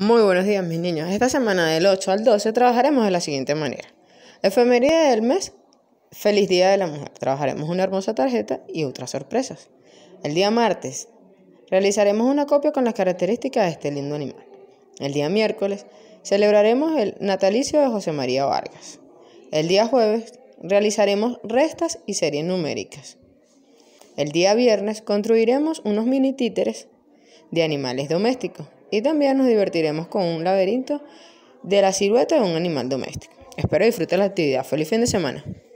Muy buenos días mis niños. Esta semana del 8 al 12 trabajaremos de la siguiente manera. Efemería del mes, feliz día de la mujer. Trabajaremos una hermosa tarjeta y otras sorpresas. El día martes, realizaremos una copia con las características de este lindo animal. El día miércoles, celebraremos el natalicio de José María Vargas. El día jueves, realizaremos restas y series numéricas. El día viernes, construiremos unos mini títeres de animales domésticos y también nos divertiremos con un laberinto de la silueta de un animal doméstico. Espero disfruten la actividad. Feliz fin de semana.